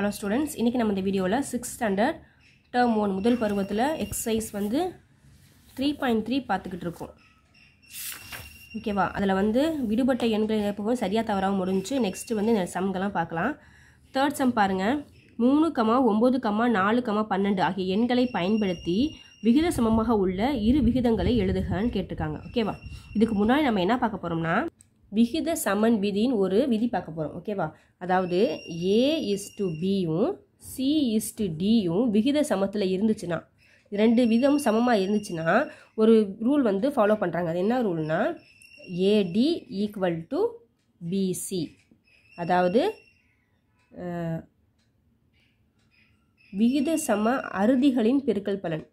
hello students இன்றைக்கி நம்ம இந்த வீடியோவில் சிக்ஸ் ஸ்டாண்டர்ட் டேர்ம் ஒன் முதல் பருவத்தில் எக்ஸசைஸ் வந்து த்ரீ பாயிண்ட் த்ரீ பார்த்துக்கிட்டு இருக்கோம் ஓகேவா அதில் வந்து விடுபட்ட எண்களை நிரப்பவும் சரியாக தவறாகவும் முடிஞ்சு நெக்ஸ்ட்டு வந்து இந்த சம்கெல்லாம் பார்க்கலாம் தேர்ட் சம் பாருங்கள் மூணு கமா ஒம்பது கமா நாலு கமா பன்னெண்டு ஆகிய எண்களை பயன்படுத்தி விகித சமமாக உள்ள இரு விகிதங்களை எழுதுகன்னு கேட்டிருக்காங்க ஓகேவா இதுக்கு முன்னாடி நம்ம என்ன பார்க்க போகிறோம்னா விகித சமன் விதின்னு ஒரு விதி பார்க்க போகிறோம் ஓகேவா அதாவது ஏ இஸ் டு பியும் சி இஸ் டு டியும் விகித சமத்தில் இருந்துச்சுன்னா ரெண்டு விதமும் சமமாக இருந்துச்சுன்னா ஒரு ரூல் வந்து ஃபாலோ பண்ணுறாங்க அது என்ன ரூல்னா ஏடி ஈக்குவல் டு பிசி அதாவது விகித சம அறுதிகளின் பெருக்கல் பலன்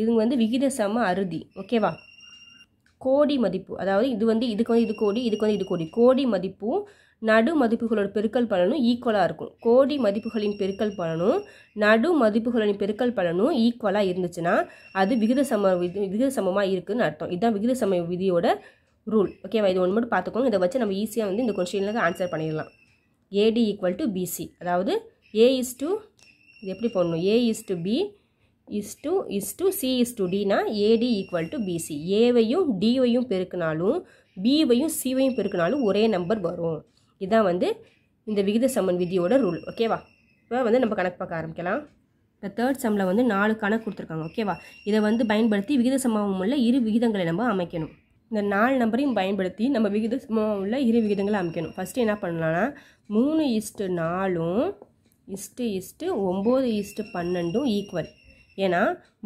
இது வந்து விகித சம அறுதி ஓகேவா கோடி மதிப்பு அதாவது இது வந்து இதுக்கு வந்து இது கோடி இதுக்கு வந்து இது கோடி கோடி மதிப்பும் நடு மதிப்புகளோட பெருக்கல் பலனும் ஈக்குவலாக இருக்கும் கோடி மதிப்புகளின் பெருக்கல் பலனும் நடு மதிப்புகளின் பெருக்கல் பலனும் ஈக்குவலாக இருந்துச்சுன்னா அது விகித சம விகித சமமாக இருக்குதுன்னு அர்த்தம் இதுதான் விகித சம விதியோட ரூல் ஓகேவா இது ஒன்று மட்டும் பார்த்துக்கோங்க இதை வச்சு நம்ம ஈஸியாக வந்து இந்த கொஸ்டினில் ஆன்சர் பண்ணிடலாம் ஏடி ஈக்குவல் டு பிசி அதாவது ஏ இஸ் டு இது எப்படி போடணும் A is to B is to is to is is C டினா ஏடி ஈக்குவல் டு பிசி ஏவையும் டிவையும் பெருக்கினாலும் பிவையும் சிவையும் பெருக்குனாலும் ஒரே நம்பர் வரும் இதான் வந்து இந்த விகித சம்மன் விதியோட ரூல் ஓகேவா இப்போ வந்து நம்ம கணக்கு பார்க்க ஆரம்பிக்கலாம் இப்போ தேர்ட் சம்மில் வந்து நாலு கணக்கு கொடுத்துருக்காங்க ஓகேவா இதை வந்து பயன்படுத்தி விகித சம்பவம் உள்ள இரு விகிதங்களை நம்ம அமைக்கணும் இந்த நாலு நம்பரையும் பயன்படுத்தி நம்ம விகித சமம் உள்ள இரு விகிதங்களை அமைக்கணும் ஃபஸ்ட்டு என்ன பண்ணலான்னா மூணு இஸ்ட்டு நாலும் இஸ்ட்டு இஸ்ட்டு ஒம்பது இஸ்ட்டு பன்னெண்டும் ஈக்குவல் ஏன்னா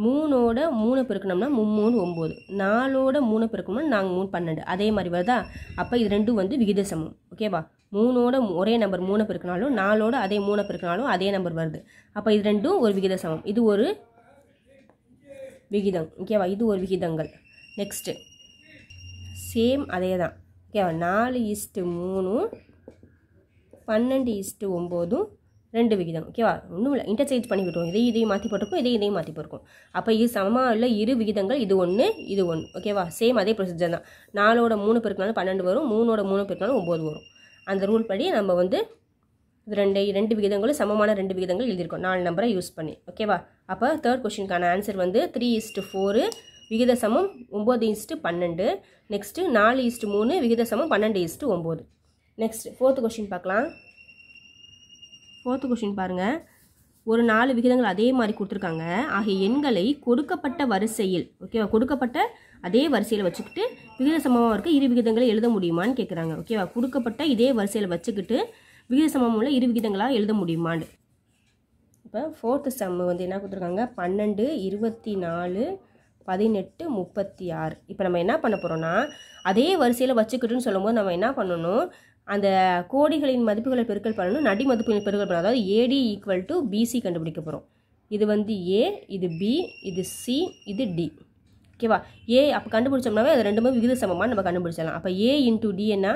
மூணோட மூணு பெருக்கணும்னா மும்மூணு ஒம்பது நாலோட மூணு பெருக்கணும்னா நாங்கள் மூணு பன்னெண்டு அதே மாதிரி வருதா அப்போ இது ரெண்டும் வந்து விகித சமம் ஓகேவா மூணோட ஒரே நம்பர் மூணு பெருக்கினாலும் நாலோட அதே மூணு பெருக்கினாலும் அதே நம்பர் வருது அப்போ இது ரெண்டும் ஒரு விகித சமம் இது ஒரு விகிதம் ஓகேவா இது ஒரு விகிதங்கள் நெக்ஸ்ட்டு சேம் அதே தான் ஓகேவா நாலு இஸ்ட்டு மூணும் பன்னெண்டு இஸ்ட்டு ஒம்போதும் ரெண்டு விகிதம் ஓகேவா ஒன்றும் இல்லை இன்டர்சேஞ்ச் பண்ணி விட்டுருவோம் இதையும் இதையும் மாற்றி போட்டிருக்கோம் இதையும் இதையும் மாற்றி போட்டிருக்கோம் அப்போ இது சமமாக உள்ள இரு விகிதங்கள் இது ஒன்று இது ஒன்று ஓகேவா சேம் அதே ப்ரொசீஜர் தான் நாலோட மூணு பெருக்கினாலும் பன்னெண்டு வரும் மூணோட மூணு பெருக்கினாலும் ஒம்பது வரும் அந்த ரூல் படி நம்ம வந்து இது ரெண்டு ரெண்டு விகிதங்களும் சமமான ரெண்டு விகிதங்கள் எழுதியிருக்கோம் நாலு நம்பரை யூஸ் பண்ணி ஓகேவா அப்போ தேர்ட் கொஷினுக்கான ஆன்சர் வந்து த்ரீ இஸ்ட்டு ஃபோரு விகித சமம் ஒம்பது இஸ்ட்டு பன்னெண்டு நெக்ஸ்ட்டு நாலு இஸ்ட்டு மூணு விகித சமம் பன்னெண்டு இஸ்ட்டு ஒம்பது நெக்ஸ்ட் ஃபோர்த்து கொஷின் பார்க்கலாம் ஃபோர்த்து கொஷின் பாருங்கள் ஒரு நாலு விகிதங்கள் அதே மாதிரி கொடுத்துருக்காங்க ஆகிய எண்களை கொடுக்கப்பட்ட வரிசையில் ஓகேவா கொடுக்கப்பட்ட அதே வரிசையில் வச்சுக்கிட்டு விகித சமமாக இருக்க இரு விகிதங்களை எழுத முடியுமான்னு கேட்குறாங்க ஓகேவா கொடுக்கப்பட்ட இதே வரிசையில் வச்சுக்கிட்டு விகித சமம் உள்ள இரு விகிதங்களாக எழுத முடியுமான்னு இப்போ ஃபோர்த்து சம் வந்து என்ன கொடுத்துருக்காங்க பன்னெண்டு இருபத்தி நாலு பதினெட்டு முப்பத்தி ஆறு இப்போ நம்ம என்ன பண்ண போகிறோம்னா அதே வரிசையில் வச்சுக்கிட்டுன்னு சொல்லும்போது நம்ம என்ன பண்ணணும் அந்த கோடிகளின் மதிப்புகளை பெருக்கல் பண்ணணும் நடி மதிப்புகளின் பெருக்கல் பண்ணணும் அதாவது ஏடி ஈக்குவல் டு பிசி கண்டுபிடிக்க போகிறோம் இது வந்து ஏ இது பி இது சி இது டி ஓகேவா ஏ அப்போ கண்டுபிடிச்சோம்னாவே அது ரெண்டுமே விகித சமமாக நம்ம கண்டுபிடிச்சிடலாம் அப்போ ஏ இன்ட்டு டி என்ன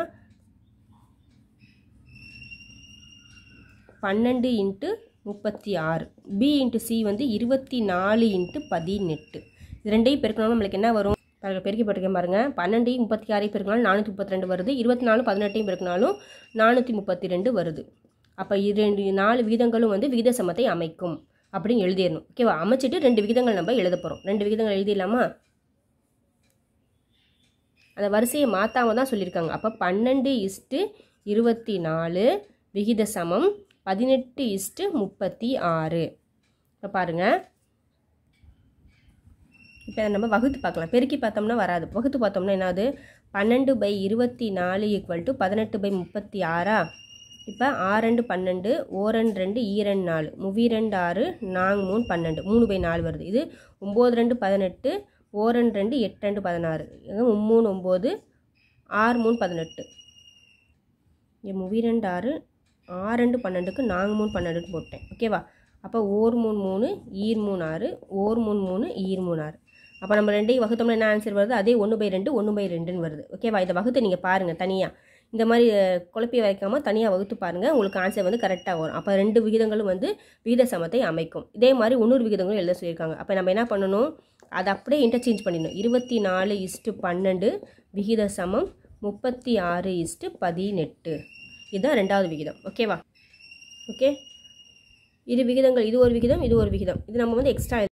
பன்னெண்டு இன்ட்டு முப்பத்தி ஆறு பி இன்ட்டு சி வந்து இருபத்தி நாலு இன்ட்டு பதினெட்டு இது ரெண்டையும் பெருக்கணும் நம்மளுக்கு என்ன வரும் பாருங்கள் பெருக்கி போட்டிருக்கேன் பாருங்கள் பன்னெண்டு முப்பத்தி ஆறையும் பெருக்கினாலும் நானூற்றி முப்பத்தி ரெண்டு வருது இருபத்தி நாலு பதினெட்டையும் பெருக்கினாலும் நானூற்றி முப்பத்தி ரெண்டு வருது அப்போ இரண்டு நாலு விகிதங்களும் வந்து விகித சமத்தை அமைக்கும் அப்படின்னு எழுதிடணும் ஓகேவா அமைச்சிட்டு ரெண்டு விகிதங்கள் நம்ம எழுத போகிறோம் ரெண்டு விகிதங்கள் எழுதிடலாமா அந்த வரிசையை மாற்றாம தான் சொல்லியிருக்காங்க அப்போ பன்னெண்டு இஸ்ட்டு இருபத்தி நாலு விகித சமம் பதினெட்டு இஸ்ட்டு முப்பத்தி ஆறு இப்போ பாருங்கள் இப்போ அதை நம்ம வகுத்து பார்க்கலாம் பெருக்கி பார்த்தோம்னா வராது வகுத்து பார்த்தோம்னா என்னது பன்னெண்டு பை இருபத்தி நாலு ஈக்குவல் டு பதினெட்டு பை முப்பத்தி ஆறா இப்போ ஆறண்டு பன்னெண்டு ஓரண்டு ரெண்டு ஈரண்டு நாலு முவி ரெண்டு ஆறு நாங் மூணு பன்னெண்டு மூணு பை நாலு வருது இது ஒம்பது ரெண்டு பதினெட்டு ஓரண்டு ரெண்டு எட்டு ரெண்டு பதினாறு மூணு ஒம்பது ஆறு மூணு பதினெட்டு இங்கே முவிரெண்டு ரெண்டு ஆறு ஆறு ரெண்டு பன்னெண்டுக்கு நாங்கள் மூணு பன்னெண்டுன்னு போட்டேன் ஓகேவா அப்போ ஓர் மூணு மூணு ஈர் மூணு ஆறு ஓர் மூணு மூணு ஈர் மூணு ஆறு அப்போ நம்ம ரெண்டையும் வகுத்தோம்னா என்ன ஆன்சர் வருது அதே ஒன்று பை ரெண்டு ஒன்று பை ரெண்டுன்னு வருது ஓகேவா இதை வகுத்து நீங்கள் பாருங்கள் தனியாக இந்த மாதிரி குழப்பி வைக்காமல் தனியாக வகுத்து பாருங்கள் உங்களுக்கு ஆன்சர் வந்து கரெக்டாக வரும் அப்போ ரெண்டு விகிதங்களும் வந்து விகித சமத்தை அமைக்கும் இதே மாதிரி இன்னொரு விகிதங்களும் எழுத சொல்லியிருக்காங்க அப்போ நம்ம என்ன பண்ணணும் அதை அப்படியே இன்டர்சேஞ்ச் பண்ணிடணும் இருபத்தி நாலு இஸ்ட்டு பன்னெண்டு விகித சமம் முப்பத்தி ஆறு இஸ்ட்டு பதினெட்டு இதுதான் ரெண்டாவது விகிதம் ஓகேவா ஓகே இது விகிதங்கள் இது ஒரு விகிதம் இது ஒரு விகிதம் இது நம்ம வந்து எக்ஸ்ட்ரா